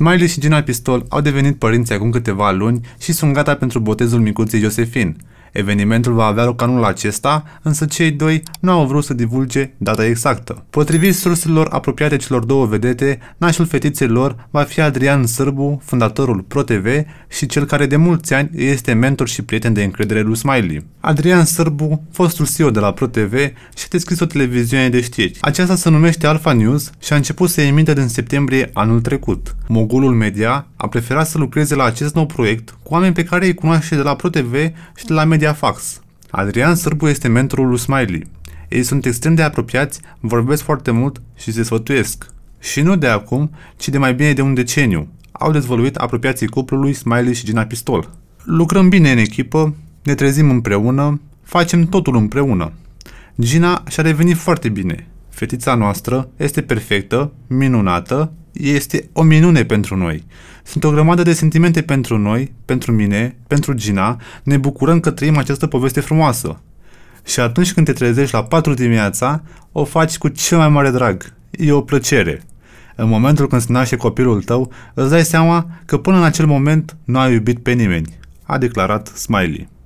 Smiley și Gina Pistol au devenit părinți acum câteva luni și sunt gata pentru botezul micuței Josephine. Evenimentul va avea loc anul acesta, însă cei doi nu au vrut să divulge data exactă. Potrivit surselor apropiate celor două vedete, nașul fetiței lor va fi Adrian Sârbu, fondatorul ProTV și cel care de mulți ani este mentor și prieten de încredere lui Smiley. Adrian Sârbu, fostul CEO de la ProTV, și-a descris o televiziune de știri. Aceasta se numește Alpha News și a început să emite din septembrie anul trecut. Mogulul media a preferat să lucreze la acest nou proiect cu oameni pe care îi cunoaște de la ProTV și de la Mediafax. Adrian Sârbu este mentorul lui Smiley. Ei sunt extrem de apropiați, vorbesc foarte mult și se sfătuiesc. Și nu de acum, ci de mai bine de un deceniu. Au dezvăluit apropiații cuplului Smiley și Gina Pistol. Lucrăm bine în echipă, ne trezim împreună, facem totul împreună. Gina și-a revenit foarte bine. Fetița noastră este perfectă, minunată este o minune pentru noi. Sunt o grămadă de sentimente pentru noi, pentru mine, pentru Gina. Ne bucurăm că trăim această poveste frumoasă. Și atunci când te trezești la 4 dimineața, o faci cu cel mai mare drag. E o plăcere. În momentul când se naște copilul tău, îți dai seama că până în acel moment nu ai iubit pe nimeni, a declarat Smiley.